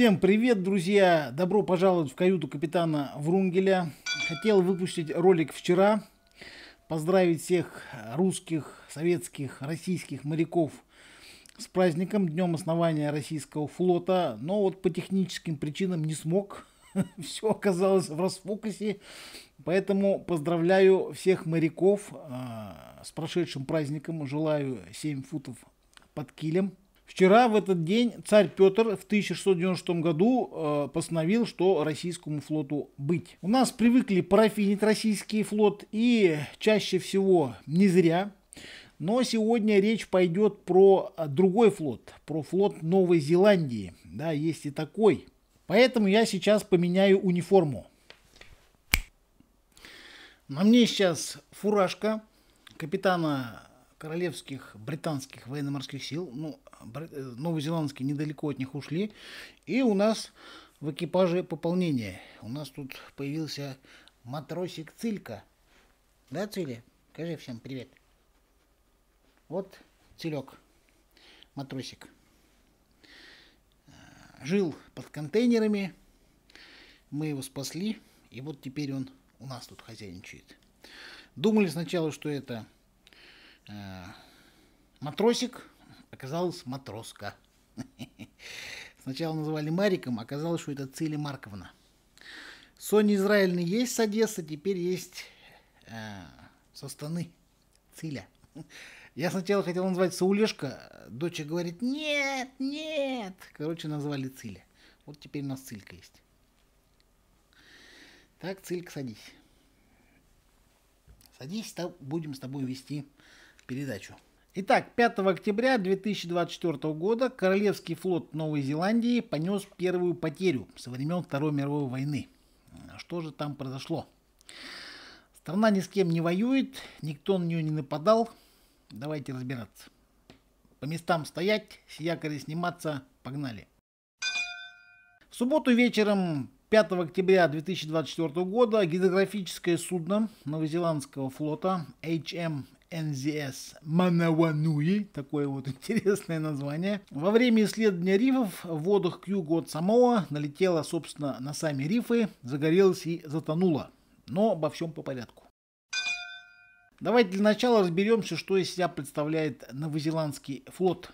Всем привет, друзья! Добро пожаловать в каюту капитана Врунгеля. Хотел выпустить ролик вчера, поздравить всех русских, советских, российских моряков с праздником, днем основания российского флота, но вот по техническим причинам не смог. Все оказалось в расфокусе, поэтому поздравляю всех моряков а, с прошедшим праздником, желаю 7 футов под килем. Вчера в этот день царь Петр в 1696 году э, постановил, что российскому флоту быть. У нас привыкли парафинить российский флот и чаще всего не зря. Но сегодня речь пойдет про э, другой флот, про флот Новой Зеландии. Да, есть и такой. Поэтому я сейчас поменяю униформу. На мне сейчас фуражка капитана королевских британских военно-морских сил. Ну, э, новозеландские недалеко от них ушли. И у нас в экипаже пополнение. У нас тут появился матросик Цилька. Да, Циля? Скажи всем привет. Вот Целек, матросик. Э, жил под контейнерами. Мы его спасли. И вот теперь он у нас тут хозяйничает. Думали сначала, что это Э, матросик оказалась матроска. Сначала называли Мариком, оказалось, что это Цили Марковна. Соня Израильна есть с Одессы, теперь есть э, со Станы. Циля. Я сначала хотел назвать Саулешка, дочь говорит, нет, нет. Короче, назвали Циля. Вот теперь у нас Цилька есть. Так, Цилька, садись. Садись, будем с тобой вести передачу. Итак, 5 октября 2024 года Королевский флот Новой Зеландии понес первую потерю со времен Второй мировой войны. А что же там произошло? Страна ни с кем не воюет, никто на нее не нападал. Давайте разбираться. По местам стоять, с якоря сниматься, погнали. В субботу вечером 5 октября 2024 года гидрографическое судно новозеландского флота HM NZS Манавануи, такое вот интересное название. Во время исследования рифов в водах к югу от Самоа налетела, собственно, на сами рифы, загорелась и затонула. Но обо всем по порядку. Давайте для начала разберемся, что из себя представляет новозеландский флот.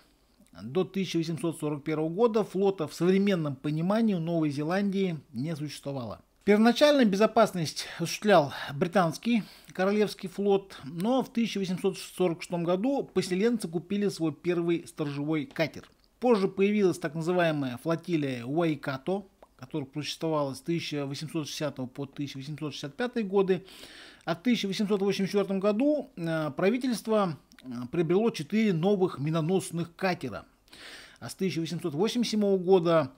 До 1841 года флота в современном понимании Новой Зеландии не существовало. Первоначально безопасность осуществлял британский королевский флот, но в 1846 году поселенцы купили свой первый сторожевой катер. Позже появилась так называемая флотилия Уайкато, которая существовала с 1860 по 1865 годы. А в 1884 году э, правительство э, приобрело 4 новых миноносных катера. А с 1887 года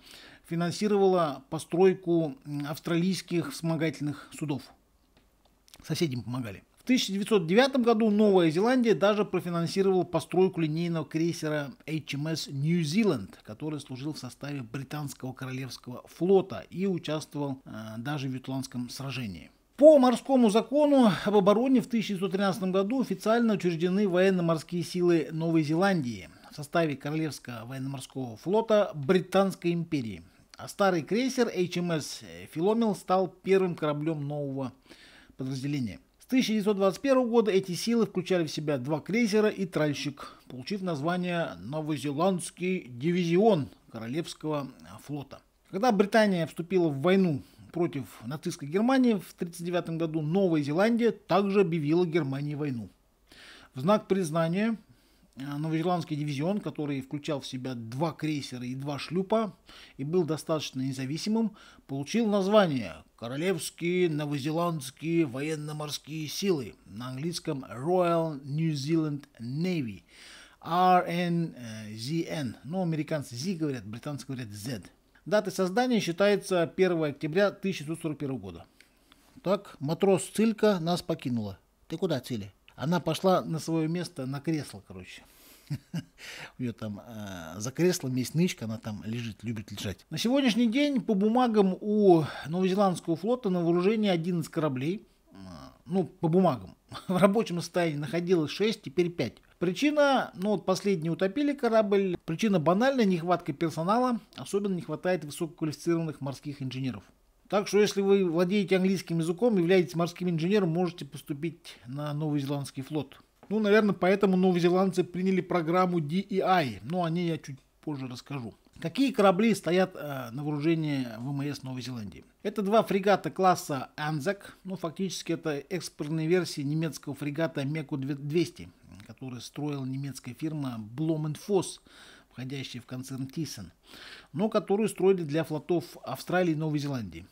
финансировала постройку австралийских вспомогательных судов. Соседям помогали. В 1909 году Новая Зеландия даже профинансировала постройку линейного крейсера HMS New Zealand, который служил в составе британского королевского флота и участвовал э, даже в Ютландском сражении. По морскому закону об обороне в 1913 году официально учреждены военно-морские силы Новой Зеландии в составе Королевского военно-морского флота Британской империи, а старый крейсер HMS э, Филомел стал первым кораблем нового подразделения. С 1921 года эти силы включали в себя два крейсера и тральщик, получив название Новозеландский дивизион Королевского э, флота. Когда Британия вступила в войну против нацистской Германии в 1939 году, Новая Зеландия также объявила Германии войну. В знак признания а, новозеландский дивизион, который включал в себя два крейсера и два шлюпа и был достаточно независимым, получил название Королевские новозеландские военно-морские силы на английском Royal New Zealand Navy, RNZN. Ну, американцы Z говорят, британцы говорят Z. Датой создания считается 1 октября 1941 года. Так, матрос Цилька нас покинула. Ты куда, Цили? Она пошла на свое место на кресло, короче. У нее там э, за креслом есть нычка, она там лежит, любит лежать. На сегодняшний день по бумагам у новозеландского флота на вооружении 11 кораблей. Э, ну, по бумагам. В рабочем состоянии находилось 6, теперь 5. Причина, ну вот последний утопили корабль. Причина банальная, нехватка персонала. Особенно не хватает высококвалифицированных морских инженеров. Так что, если вы владеете английским языком, являетесь морским инженером, можете поступить на новый-зеландский флот. Ну, наверное, поэтому новозеландцы приняли программу DEI, но о ней я чуть позже расскажу. Какие корабли стоят э, на вооружении ВМС эм Новой Зеландии? Это два фрегата класса ANZAC. ну, фактически это экспортные версии немецкого фрегата «Меку-200», который строила немецкая фирма «Бломенфос», входящая в концерн Thyssen, но которую строили для флотов Австралии и Новой Зеландии.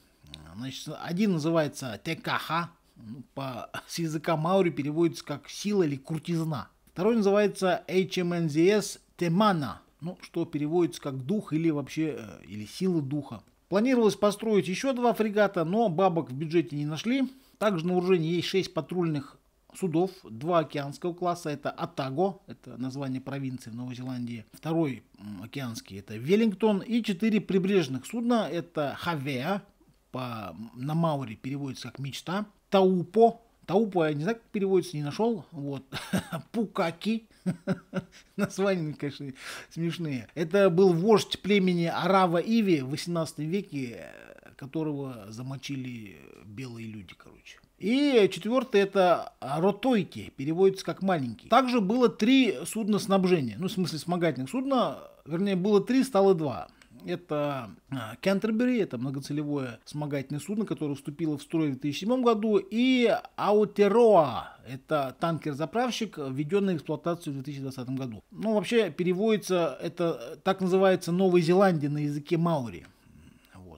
Значит, один называется Текаха, ну, по, с языка маури переводится как сила или крутизна. Второй называется HMNZS Темана, ну, что переводится как дух или вообще, э, или сила духа. Планировалось построить еще два фрегата, но бабок в бюджете не нашли. Также на вооружении есть 6 патрульных судов, два океанского класса, это Атаго, это название провинции в Новой Зеландии, второй океанский, это Веллингтон, и четыре прибрежных судна, это Хавеа, по, на маури переводится как мечта. Таупо. Таупо я не знаю, как переводится, не нашел. Вот. Пукаки. Названия, конечно, смешные. Это был вождь племени Арава Иви в 18 веке, которого замочили белые люди, короче. И четвертое это ротойки, переводится как маленький. Также было три судна снабжения, ну в смысле вспомогательных судна, вернее было три, стало два. Это Кентербери, а, это многоцелевое вспомогательное судно, которое вступило в строй в 2007 году, и Аутероа, это танкер-заправщик, введенный в эксплуатацию в 2020 году. Ну, вообще переводится, это так называется Новая Зеландия на языке маори.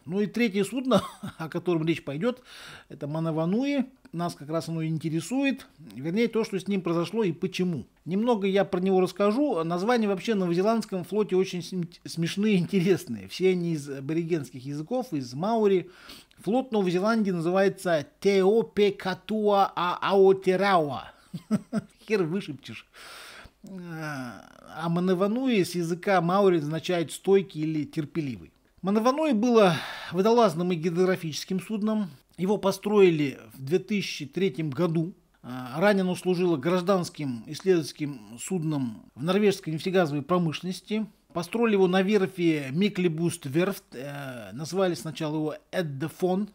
Ну и третье судно, о котором речь пойдет, это Манавануи. Нас как раз оно интересует, вернее то, что с ним произошло и почему. Немного я про него расскажу. Названия вообще на новозеландском флоте очень смешные и интересные. Все они из аборигенских языков, из маори. Флот Новой Зеландии называется Теопекатуа а Аотерауа. Хер вышепчешь. А, а Манавануи с языка маори означает стойкий или терпеливый. Манаваной было водолазным и гидрографическим судном. Его построили в 2003 году. А, Ранее оно служило гражданским исследовательским судном в норвежской нефтегазовой промышленности. Построили его на верфи Миклибуст Верфт. Э, назвали сначала его Эддефон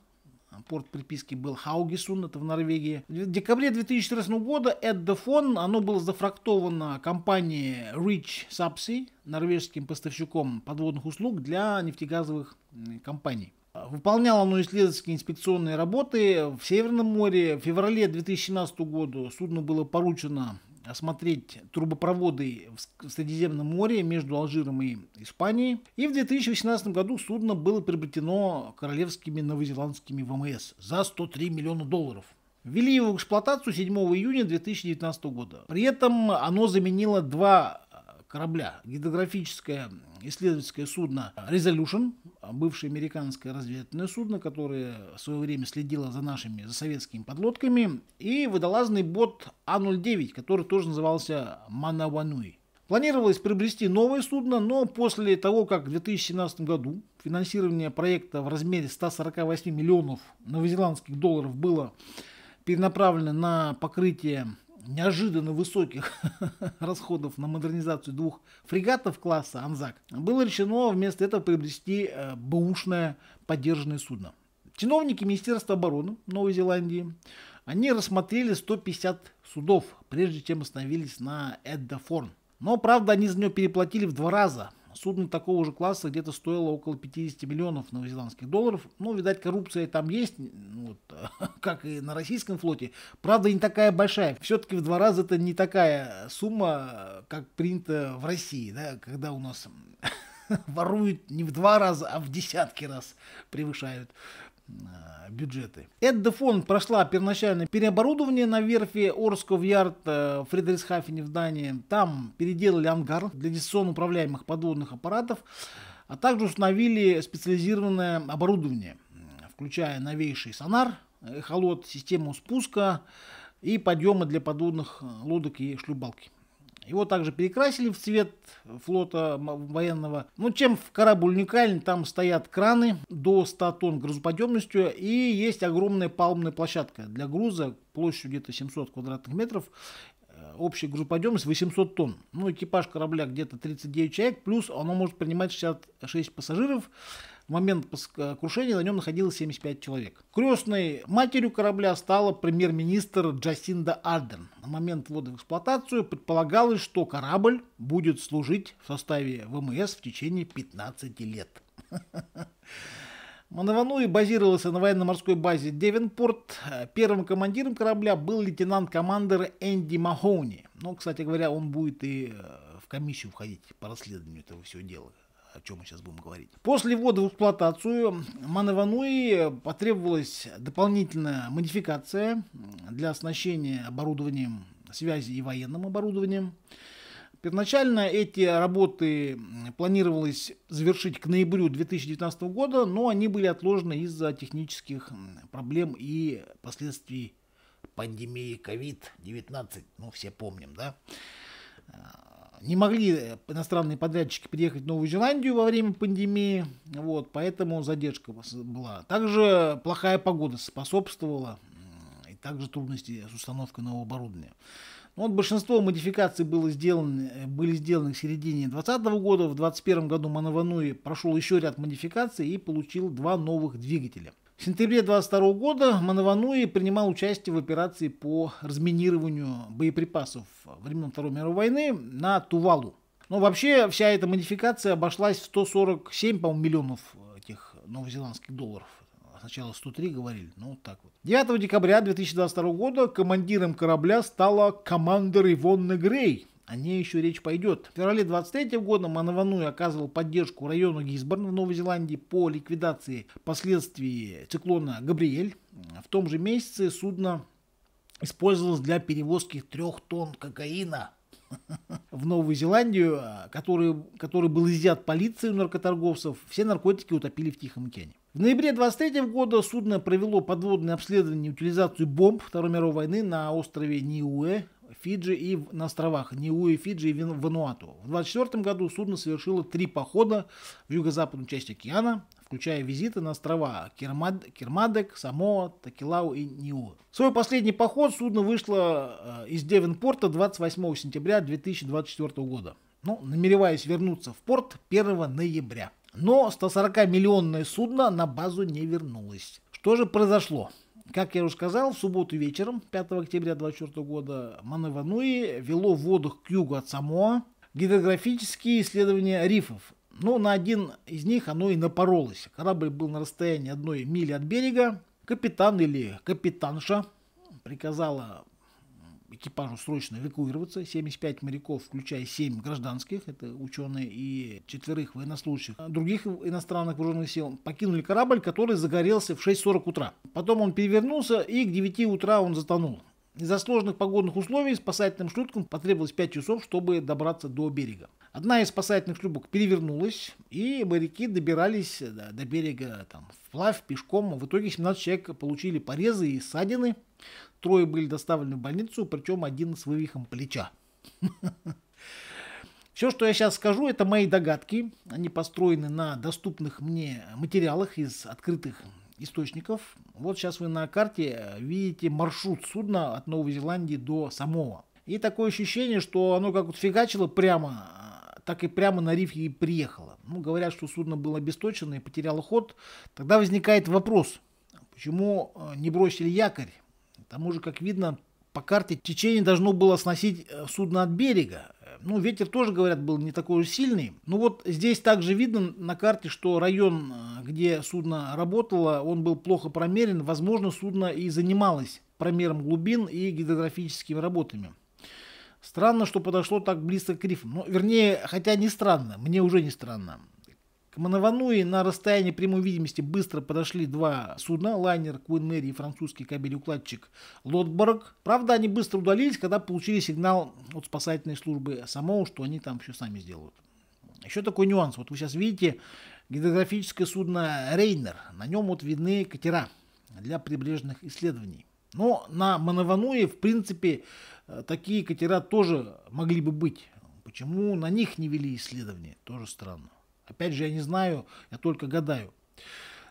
Порт приписки был Хаугисун, это в Норвегии. В декабре 2014 года Эддефон, оно было зафрактовано компанией Rich Subsea, норвежским поставщиком подводных услуг для нефтегазовых компаний. Выполняло оно исследовательские инспекционные работы в Северном море. В феврале 2017 года судно было поручено осмотреть трубопроводы в Средиземном море между Алжиром и Испанией. И в 2018 году судно было приобретено королевскими новозеландскими ВМС за 103 миллиона долларов. Ввели его в эксплуатацию 7 июня 2019 года. При этом оно заменило два э, корабля. Гидрографическое исследовательское судно Resolution, бывшее американское разведывательное судно, которое в свое время следило за нашими, за советскими подлодками, и водолазный бот А-09, который тоже назывался Манавануи. Планировалось приобрести новое судно, но после того, как в 2017 году финансирование проекта в размере 148 миллионов новозеландских долларов было перенаправлено на покрытие неожиданно высоких расходов на модернизацию двух фрегатов класса «Анзак», было решено вместо этого приобрести э, бэушное поддержанное судно. Чиновники Министерства обороны Новой Зеландии они рассмотрели 150 судов, прежде чем остановились на Эддафорн. Но, правда, они за нее переплатили в два раза – Судно такого же класса где-то стоило около 50 миллионов новозеландских долларов. Ну, видать, коррупция там есть, ну, вот, как и на российском флоте. Правда, не такая большая. Все-таки в два раза это не такая сумма, как принято в России, да, когда у нас воруют не в два раза, а в десятки раз превышают Э, бюджеты. Эдда фонд прошла первоначальное переоборудование на верфи Орского э, в Ярд в Фридрихсхафене в Дании. Там переделали ангар для дистанционно управляемых подводных аппаратов, а также установили специализированное оборудование, э, включая новейший сонар, эхолот, систему спуска и подъема для подводных лодок и шлюпалки. Его также перекрасили в цвет флота военного. Но ну, чем в корабль уникален, там стоят краны до 100 тонн грузоподъемностью и есть огромная палубная площадка для груза площадью где-то 700 квадратных метров. Э, общая грузоподъемность 800 тонн. Ну, экипаж корабля где-то 39 человек, плюс оно может принимать 66 пассажиров. В момент э, крушения на нем находилось 75 человек. Крестной матерью корабля стала премьер-министр Джасинда Арден. На момент ввода в эксплуатацию предполагалось, что корабль будет служить в составе ВМС в течение 15 лет. Манавануи базировался на военно-морской базе Девенпорт. Первым командиром корабля был лейтенант-командер Энди Махоуни. Ну, кстати говоря, он будет и э, в комиссию входить по расследованию этого всего дела о чем мы сейчас будем говорить. После ввода в эксплуатацию Манавануи потребовалась дополнительная модификация для оснащения оборудованием связи и военным оборудованием. Первоначально эти работы планировалось завершить к ноябрю 2019 года, но они были отложены из-за технических проблем и последствий пандемии COVID-19. Ну, все помним, да? не могли э, иностранные подрядчики приехать в Новую Зеландию во время пандемии, вот, поэтому задержка была. Также плохая погода способствовала, и также трудности с установкой нового оборудования. Ну, вот большинство модификаций было сделано, э, были сделаны в середине 2020 года. В 2021 году Манавануи прошел еще ряд модификаций и получил два новых двигателя – в сентябре 22 года Манавануи принимал участие в операции по разминированию боеприпасов времен Второй мировой войны на Тувалу. Но вообще вся эта модификация обошлась в 147, по миллионов этих новозеландских долларов. Сначала 103 говорили, но вот так вот. 9 декабря 2022 года командиром корабля стала командор Ивонна Грей – о ней еще речь пойдет. В феврале 23 года Манавануи оказывал поддержку району Гисборн в Новой Зеландии по ликвидации последствий циклона Габриэль. В том же месяце судно использовалось для перевозки трех тонн кокаина в Новую Зеландию, который, который был изъят полицией у наркоторговцев, все наркотики утопили в Тихом океане. В ноябре 23 года судно провело подводное обследование и утилизацию бомб Второй мировой войны на острове Ниуэ Фиджи и на островах Ниуи, Фиджи и Вануату. В 1924 году судно совершило три похода в юго-западную часть океана, включая визиты на острова Кермад, Кермадек, Самоа, Такилау и Ниу. В свой последний поход судно вышло э, из Девенпорта 28 сентября 2024 года, ну, намереваясь вернуться в порт 1 ноября. Но 140-миллионное судно на базу не вернулось. Что же произошло? как я уже сказал, в субботу вечером, 5 октября 2024 года, Манавануи вело в водах к югу от Самоа гидрографические исследования рифов. Но ну, на один из них оно и напоролось. Корабль был на расстоянии одной мили от берега. Капитан или капитанша приказала экипажу срочно эвакуироваться. 75 моряков, включая 7 гражданских, это ученые и четверых военнослужащих, других иностранных вооруженных сил, покинули корабль, который загорелся в 6.40 утра. Потом он перевернулся и к 9 утра он затонул. Из-за сложных погодных условий спасательным шлюпкам потребовалось 5 часов, чтобы добраться до берега. Одна из спасательных шлюпок перевернулась, и моряки добирались э, до берега там, вплавь, пешком. В итоге 17 человек получили порезы и ссадины. Трое были доставлены в больницу, причем один с вывихом плеча. Все, что я сейчас скажу, это мои догадки. Они построены на доступных мне материалах из открытых источников. Вот сейчас вы на карте э, видите маршрут судна от Новой Зеландии до самого. И такое ощущение, что оно как вот фигачило прямо так и прямо на рифе и приехала. Ну, говорят, что судно было обесточено и потеряло ход. Тогда возникает вопрос, почему э, не бросили якорь? К тому же, как видно, по карте течение должно было сносить э, судно от берега. Ну, ветер тоже, говорят, был не такой уж сильный. Ну вот здесь также видно на карте, что район, э, где судно работало, он был плохо промерен. Возможно, судно и занималось промером глубин и гидрографическими работами. Странно, что подошло так близко к рифам. но, ну, вернее, хотя не странно, мне уже не странно. К Манавануи на расстоянии прямой видимости быстро подошли два судна, лайнер Queen Mary и французский кабель-укладчик Лотборг. Правда, они быстро удалились, когда получили сигнал от спасательной службы самого, что они там все сами сделают. Еще такой нюанс. Вот вы сейчас видите гидрографическое судно Рейнер. На нем вот видны катера для прибрежных исследований. Но на Манавануе, в принципе, э, такие катера тоже могли бы быть. Почему на них не вели исследования, тоже странно. Опять же, я не знаю, я только гадаю.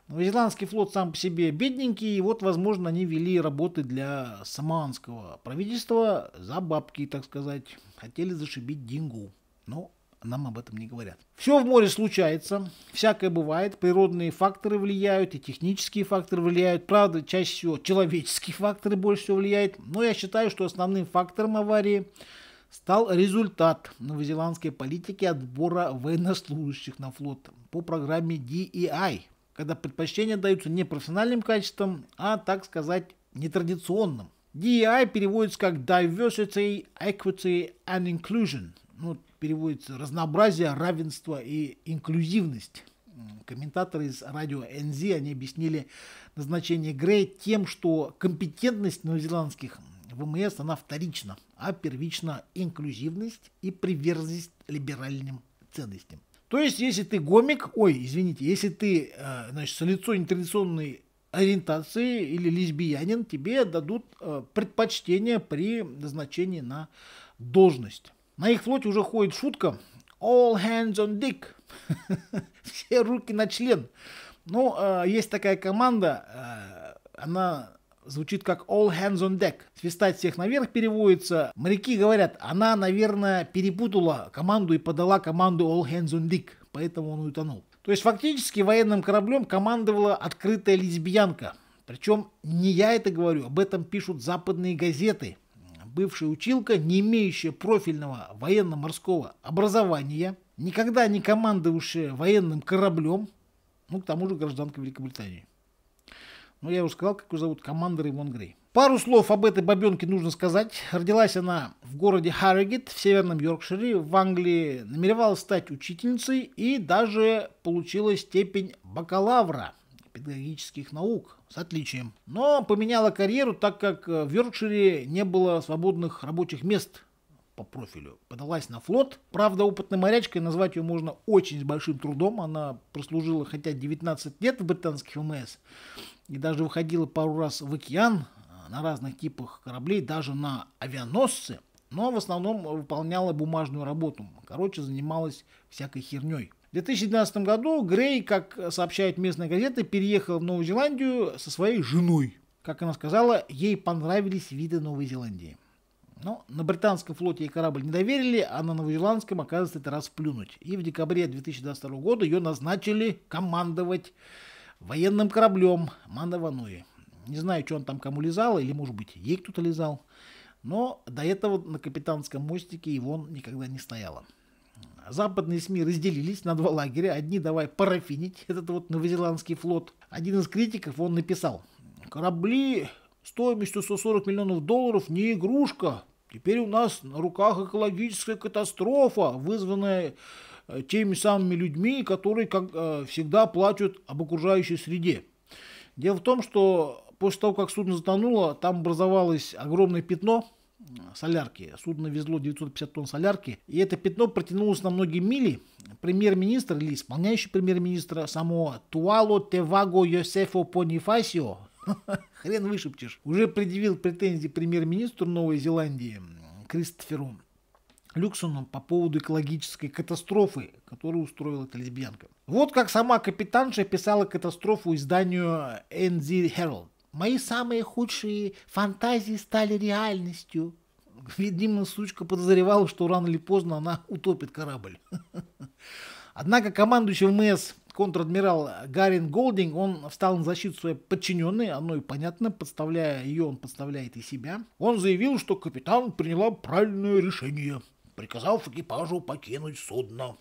Новозеландский флот сам по себе бедненький, и вот, возможно, они вели работы для самоанского правительства за бабки, так сказать. Хотели зашибить деньгу. но нам об этом не говорят. Все в море случается, всякое бывает, природные факторы влияют, и технические факторы влияют, правда, чаще всего человеческие факторы больше всего влияют, но я считаю, что основным фактором аварии стал результат новозеландской политики отбора военнослужащих на флот по программе DEI, когда предпочтения даются не профессиональным качествам, а, так сказать, нетрадиционным. DEI переводится как Diversity, Equity and Inclusion – ну, переводится разнообразие, равенство и инклюзивность. Комментаторы из радио NZ они объяснили назначение Грей тем, что компетентность новозеландских ВМС, она вторична, а первична инклюзивность и приверженность либеральным ценностям. То есть, если ты гомик, ой, извините, если ты, э, значит, с лицо нетрадиционной ориентации или лесбиянин, тебе дадут э, предпочтение при назначении на должность. На их флоте уже ходит шутка «All hands on dick». Все руки на член. Ну, э, есть такая команда, э, она звучит как All Hands on Deck. Свистать всех наверх переводится. Моряки говорят, она, наверное, перепутала команду и подала команду All Hands on Deck, поэтому он утонул. То есть фактически военным кораблем командовала открытая лесбиянка. Причем не я это говорю, об этом пишут западные газеты. Бывшая училка, не имеющая профильного военно-морского образования, никогда не командовавшая военным кораблем, ну, к тому же гражданка Великобритании. Ну, я уже сказал, как ее зовут, командор Ивон Грей. Пару слов об этой бабенке нужно сказать. Родилась она в городе Харригет в северном Йоркшире, в Англии. Намеревалась стать учительницей и даже получила степень бакалавра – педагогических наук с отличием, но поменяла карьеру, так как э, в Йоркшире не было свободных рабочих мест по профилю. Подалась на флот. Правда, опытной морячкой назвать ее можно очень с большим трудом. Она прослужила хотя 19 лет в британских мс и даже выходила пару раз в океан э, на разных типах кораблей, даже на авианосцы, но в основном выполняла бумажную работу. Короче, занималась всякой херней. В 2012 году Грей, как сообщают местные газеты, переехал в Новую Зеландию со своей женой. Как она сказала, ей понравились виды Новой Зеландии. Но на британском флоте ей корабль не доверили, а на новозеландском, оказывается, это раз плюнуть. И в декабре 2022 года ее назначили командовать военным кораблем «Мандавануи». Не знаю, что он там кому лизал, или, может быть, ей кто-то лизал. Но до этого на капитанском мостике его никогда не стояло западные СМИ разделились на два лагеря. Одни давай парафинить этот вот новозеландский флот. Один из критиков, он написал, корабли стоимостью 140 миллионов долларов не игрушка. Теперь у нас на руках экологическая катастрофа, вызванная э, теми самыми людьми, которые, как э, всегда, плачут об окружающей среде. Дело в том, что после того, как судно затонуло, там образовалось огромное пятно, солярки. Судно везло 950 тонн солярки, и это пятно протянулось на многие мили. Премьер-министр или исполняющий премьер-министра самого Туало Теваго Йосефо Понифасио, хрен вышепчешь, уже предъявил претензии премьер-министру Новой Зеландии Кристоферу Люксоном по поводу экологической катастрофы, которую устроила эта лесбиянка. Вот как сама капитанша писала катастрофу изданию NZ Herald. Мои самые худшие фантазии стали реальностью. Видимо, сучка подозревала, что рано или поздно она утопит корабль. Однако командующий МС контр-адмирал Гарин Голдинг, он встал на защиту своей подчиненной, оно и понятно, подставляя ее, он подставляет и себя. Он заявил, что капитан приняла правильное решение, приказав экипажу покинуть судно.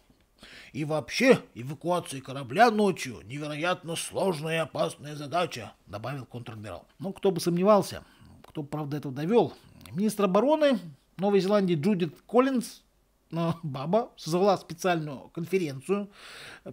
И вообще, эвакуация корабля ночью – невероятно сложная и опасная задача, добавил контр-адмирал. Ну, кто бы сомневался, кто, правда, этого довел. Министр обороны Новой Зеландии Джудит Коллинз э, баба созвала специальную конференцию,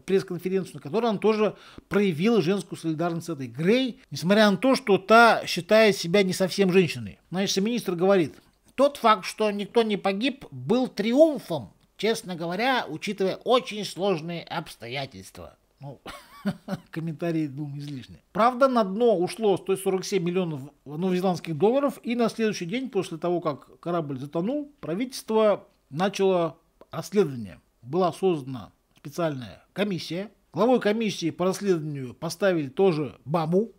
пресс-конференцию, на которой она тоже проявила женскую солидарность с этой Грей, несмотря на то, что та считает себя не совсем женщиной. Значит, министр говорит, тот факт, что никто не погиб, был триумфом Честно говоря, учитывая очень сложные обстоятельства. Ну, комментарий, думаю, излишний. Правда, на дно ушло 147 миллионов новозеландских долларов, и на следующий день после того, как корабль затонул, правительство начало расследование. Была создана специальная комиссия. Главой комиссии по расследованию поставили тоже Баму,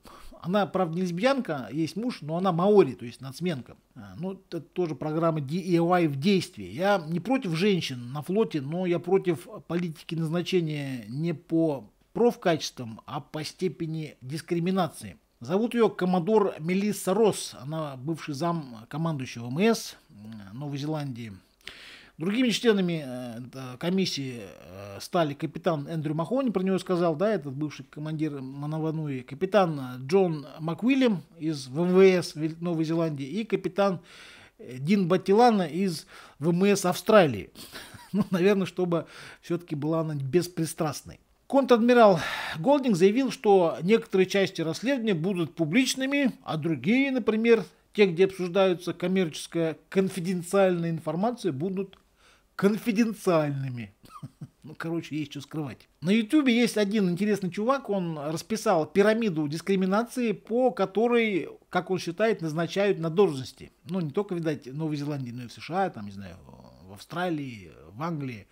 она, правда, не лесбиянка, а есть муж, но она маори, то есть нацменка. А, ну, это тоже программа DIY в действии. Я не против женщин на флоте, но я против политики назначения не по профкачествам, а по степени дискриминации. Зовут ее коммодор Мелисса Росс, она бывший зам командующего МС Новой Зеландии. Другими членами э, комиссии э, стали капитан Эндрю Махони, про него сказал, да, этот бывший командир Манавануи, капитан Джон Маквиллем из ВМС Новой Зеландии и капитан э, Дин Батилана из ВМС Австралии. Ну, наверное, чтобы все-таки была она беспристрастной. Контр-адмирал Голдинг заявил, что некоторые части расследования будут публичными, а другие, например, те, где обсуждаются коммерческая конфиденциальная информация, будут конфиденциальными. Ну, короче, есть что скрывать. На Ютубе есть один интересный чувак, он расписал пирамиду дискриминации, по которой, как он считает, назначают на должности. Ну, не только, видать, в Новой Зеландии, но и в США, там, не знаю, в Австралии, в Англии.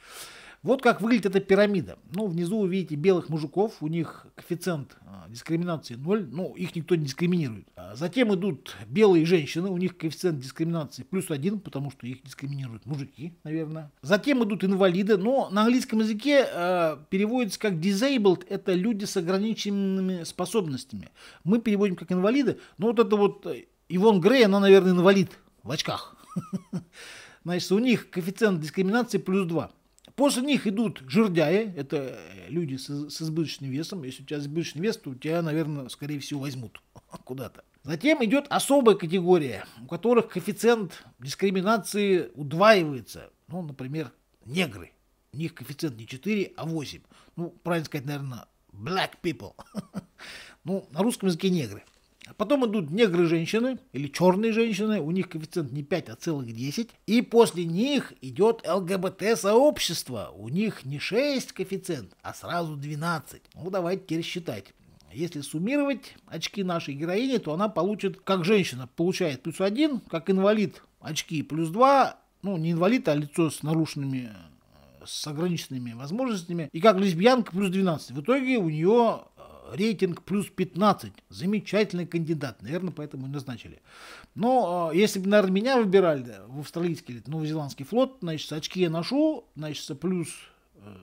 Вот как выглядит эта пирамида. Ну, внизу вы видите белых мужиков, у них коэффициент а, дискриминации 0, ну, их никто не дискриминирует. А затем идут белые женщины, у них коэффициент дискриминации плюс 1, потому что их дискриминируют мужики, наверное. Затем идут инвалиды, но на английском языке э, переводится как disabled, это люди с ограниченными способностями. Мы переводим как инвалиды, но вот это вот э, Ивон Грей, она, наверное, инвалид в очках. Значит, у них коэффициент дискриминации плюс 2. После них идут жирдяи, это э, люди с, с избыточным весом. Если у тебя избыточный вес, то тебя, наверное, скорее всего, возьмут куда-то. Затем идет особая категория, у которых коэффициент дискриминации удваивается. Ну, например, негры. У них коэффициент не 4, а 8. Ну, правильно сказать, наверное, black people. ну, на русском языке негры. А потом идут негры-женщины или черные женщины, у них коэффициент не 5, а целых 10. И после них идет ЛГБТ-сообщество, у них не 6 коэффициент, а сразу 12. Ну давайте теперь считать. Если суммировать очки нашей героини, то она получит, как женщина получает плюс 1, как инвалид очки плюс 2, ну не инвалид, а лицо с нарушенными э, с ограниченными возможностями, и как лесбиянка плюс 12. В итоге у нее рейтинг плюс 15. Замечательный кандидат. Наверное, поэтому и назначили. Но а, если бы, наверное, меня выбирали в австралийский или новозеландский флот, значит, очки я ношу, значит, плюс... Э,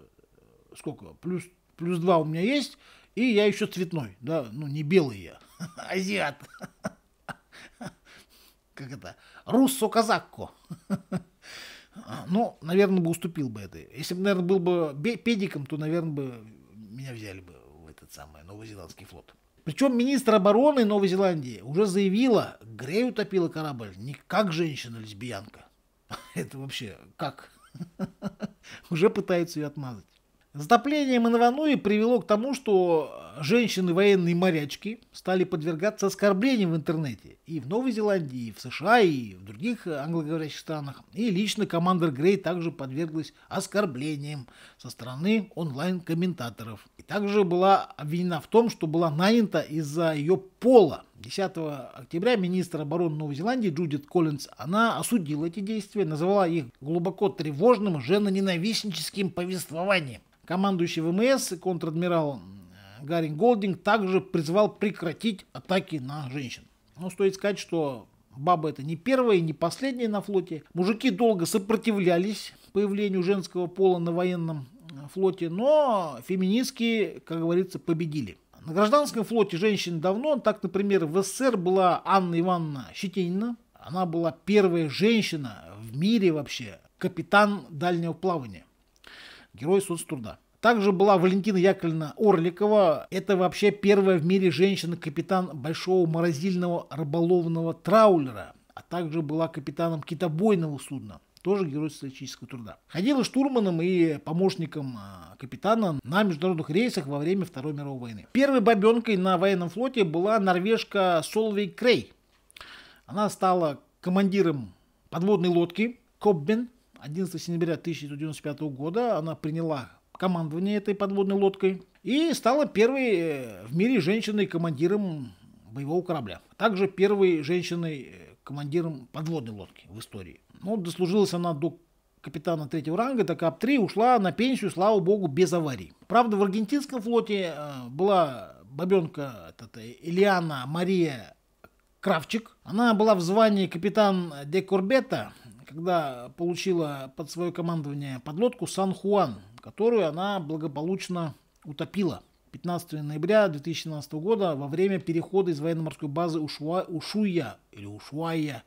сколько? Плюс, плюс 2 у меня есть. И я еще цветной. Да, ну, не белый я. Азиат. Как это? Руссо-казакко. Ну, наверное, бы уступил бы этой. Если бы, наверное, был бы педиком, то, наверное, бы меня взяли бы самое, новозеландский флот. Причем министр обороны Новой Зеландии уже заявила, Грей утопила корабль не как женщина-лесбиянка. Это вообще как? Уже пытаются ее отмазать. Затопление Манавануи привело к тому, что женщины-военные морячки стали подвергаться оскорблениям в интернете. И в Новой Зеландии, и в США, и в других англоговорящих странах. И лично командор Грей также подверглась оскорблениям со стороны онлайн-комментаторов. И также была обвинена в том, что была нанята из-за ее пола. 10 октября министр обороны Новой Зеландии Джудит Коллинз, она осудила эти действия, назвала их глубоко тревожным, женоненавистническим повествованием. Командующий ВМС и контр Гарри Голдинг также призвал прекратить атаки на женщин. Но стоит сказать, что бабы это не первые, не последние на флоте. Мужики долго сопротивлялись появлению женского пола на военном флоте, но феминистки, как говорится, победили. На гражданском флоте женщин давно, так, например, в СССР была Анна Ивановна Щетинина. Она была первая женщина в мире вообще, капитан дальнего плавания, герой соцтруда. Также была Валентина Яковлевна Орликова. Это вообще первая в мире женщина-капитан большого морозильного рыболовного траулера, а также была капитаном китобойного судна тоже герой социалистического труда. Ходила штурманом и помощником а, капитана на международных рейсах во время Второй мировой войны. Первой бабенкой на военном флоте была норвежка Солвей Крей. Она стала командиром подводной лодки Коббен. 11 сентября 1995 года она приняла командование этой подводной лодкой и стала первой э, в мире женщиной-командиром боевого корабля. Также первой женщиной-командиром э, подводной лодки в истории. Ну, дослужилась она до капитана третьего ранга, так АП-3 ушла на пенсию, слава богу, без аварий. Правда, в аргентинском флоте э, была бабенка это, э, Ильяна Мария Кравчик. Она была в звании капитан де Корбета, когда получила под свое командование подлодку «Сан-Хуан», которую она благополучно утопила. 15 ноября 2017 года во время перехода из военно-морской базы Ушуа, Ушуя или Ушуая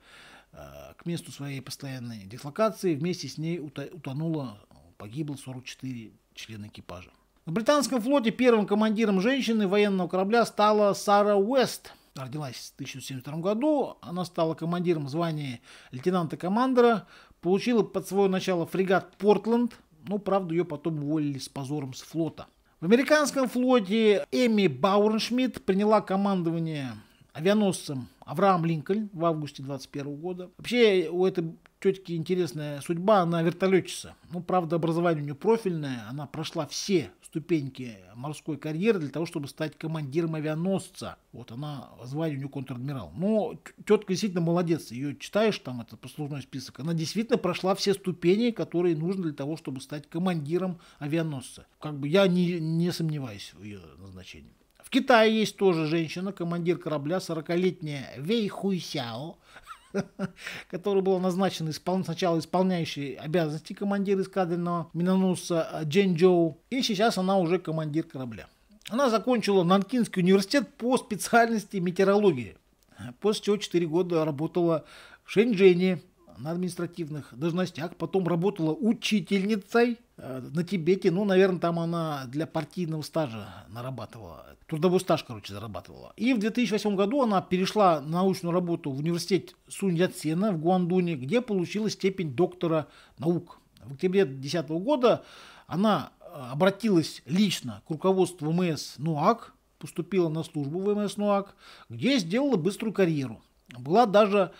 Э, к месту своей постоянной дислокации. Вместе с ней утонуло, погибло 44 члена экипажа. На британском флоте первым командиром женщины военного корабля стала Сара Уэст. Родилась в 1972 году. Она стала командиром звания лейтенанта-командера. Получила под свое начало фрегат «Портленд». Но, ну, правда, ее потом уволили с позором с флота. В американском флоте Эми Баурншмидт приняла командование авианосцем Авраам Линкольн в августе 21 года. Вообще у этой тетки интересная судьба, она вертолетчица. Ну, правда, образование у нее профильное, она прошла все ступеньки морской карьеры для того, чтобы стать командиром авианосца. Вот она, звание у нее контр-адмирал. Но тетка действительно молодец, ее читаешь, там этот послужной список, она действительно прошла все ступени, которые нужны для того, чтобы стать командиром авианосца. Как бы я не, не сомневаюсь в ее назначении. В Китае есть тоже женщина, командир корабля, 40-летняя Вей Хуйсяо, которая была назначена испол... сначала исполняющей обязанности командира эскадренного миноносца э, Джен Джоу, и сейчас она уже командир корабля. Она закончила Нанкинский университет по специальности метеорологии, после чего 4 года работала в Шэньчжэне на административных должностях, потом работала учительницей Э, на Тибете, ну, наверное, там она для партийного стажа нарабатывала, трудовой стаж, короче, зарабатывала. И в 2008 году она перешла на научную работу в университет Сунь Яцена в Гуандуне, где получила степень доктора наук. В октябре 2010 года она э, обратилась лично к руководству МС НУАК, поступила на службу в МС НУАК, где сделала быструю карьеру. Была даже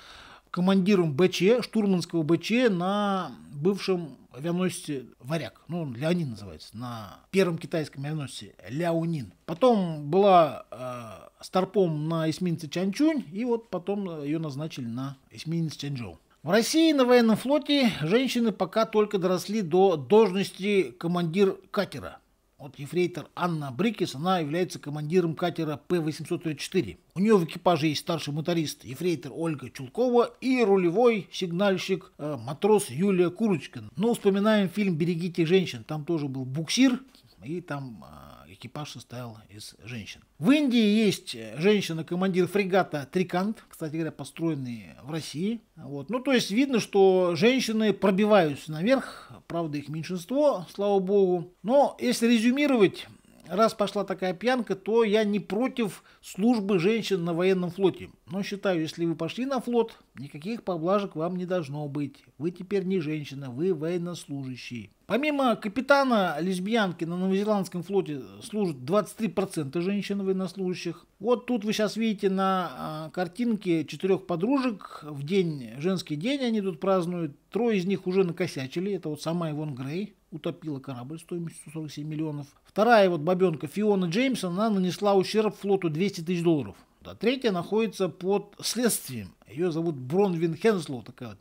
командиром БЧ, штурманского БЧ на бывшем авианосце «Варяг». Ну, он «Леонин» называется. На первом китайском авианосце «Ляонин». Потом была э, старпом на эсминце «Чанчунь». И вот потом ее назначили на эсминец «Чанчжоу». В России на военном флоте женщины пока только доросли до должности командир катера – вот ефрейтор Анна Брикис, она является командиром катера П-834. У нее в экипаже есть старший моторист ефрейтор Ольга Чулкова и рулевой сигнальщик э, матрос Юлия Курочкин. Но вспоминаем фильм «Берегите женщин». Там тоже был буксир, и там э, экипаж состоял из женщин. В Индии есть э, женщина-командир фрегата «Трикант», кстати говоря, построенный в России. Вот. Ну, то есть видно, что женщины пробиваются наверх, правда, их меньшинство, слава богу. Но если резюмировать, раз пошла такая пьянка, то я не против службы женщин на военном флоте. Но считаю, если вы пошли на флот, никаких поблажек вам не должно быть. Вы теперь не женщина, вы военнослужащий. Помимо капитана лесбиянки на новозеландском флоте служат 23% женщин военнослужащих. Вот тут вы сейчас видите на а, картинке четырех подружек. В день, женский день они тут празднуют. Трое из них уже накосячили. Это вот сама Ивон Грей утопила корабль стоимостью 47 миллионов. Вторая вот бабенка Фиона Джеймсон, она нанесла ущерб флоту 200 тысяч долларов. А третья находится под следствием. Ее зовут Бронвин Хенслоу, такая вот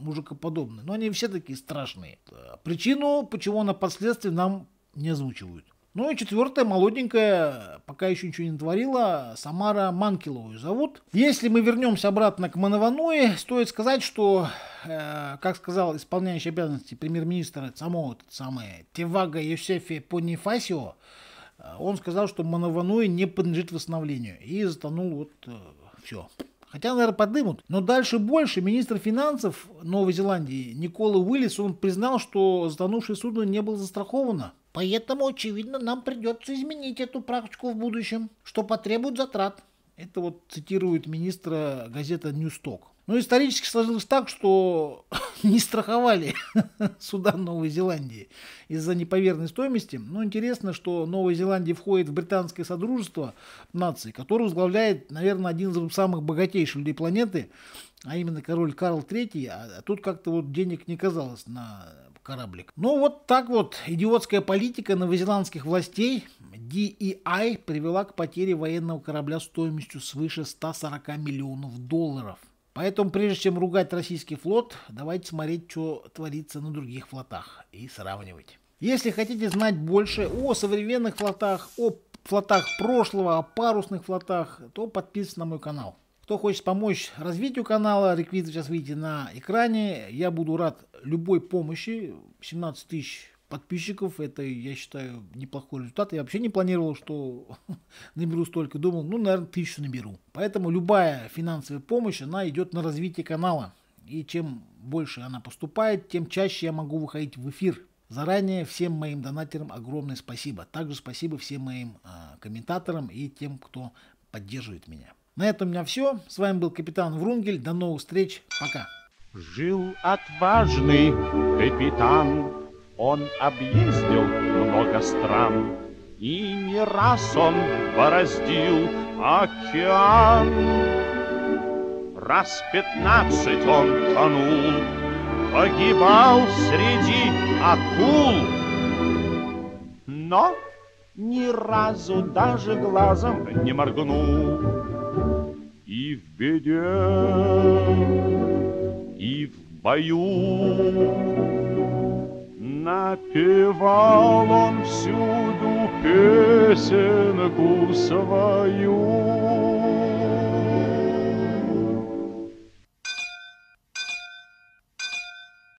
мужикоподобные, но они все такие страшные. Э, причину, почему она впоследствии нам не озвучивают. Ну и четвертая, молоденькая, пока еще ничего не творила, Самара Манкилову зовут. Если мы вернемся обратно к Мановануе, стоит сказать, что, э, как сказал исполняющий обязанности премьер-министра самого этот самый Тевага Юсефи Понифасио, э, он сказал, что Мановануе не подлежит восстановлению и затонул вот э, все. Хотя, наверное, подымут. Но дальше больше. Министр финансов Новой Зеландии Никола Уиллис, он признал, что затонувшее судно не было застраховано. Поэтому, очевидно, нам придется изменить эту практику в будущем, что потребует затрат. Это вот цитирует министра газета «Ньюсток». Но ну, исторически сложилось так, что не страховали суда Новой Зеландии из-за неповерной стоимости. Но интересно, что Новая Зеландия входит в британское содружество наций, которое возглавляет, наверное, один из самых богатейших людей планеты, а именно король Карл III. А, а тут как-то вот денег не казалось на кораблик. Ну вот так вот идиотская политика новозеландских властей DEI привела к потере военного корабля стоимостью свыше 140 миллионов долларов. Поэтому, прежде чем ругать российский флот, давайте смотреть, что творится на других флотах и сравнивать. Если хотите знать больше о современных флотах, о флотах прошлого, о парусных флотах, то подписывайтесь на мой канал. Кто хочет помочь развитию канала, реквизит сейчас видите на экране. Я буду рад любой помощи. 17 тысяч подписчиков. Это, я считаю, неплохой результат. Я вообще не планировал, что наберу столько. Думал, ну, наверное, тысячу наберу. Поэтому любая финансовая помощь, она идет на развитие канала. И чем больше она поступает, тем чаще я могу выходить в эфир. Заранее всем моим донатерам огромное спасибо. Также спасибо всем моим э, комментаторам и тем, кто поддерживает меня. На этом у меня все. С вами был капитан Врунгель. До новых встреч. Пока. Жил отважный капитан он объездил много стран, И не раз он бороздил океан. Раз пятнадцать он тонул, Погибал среди акул, Но ни разу даже глазом не моргнул. И в беде, и в бою напевал он всюду песенку свою.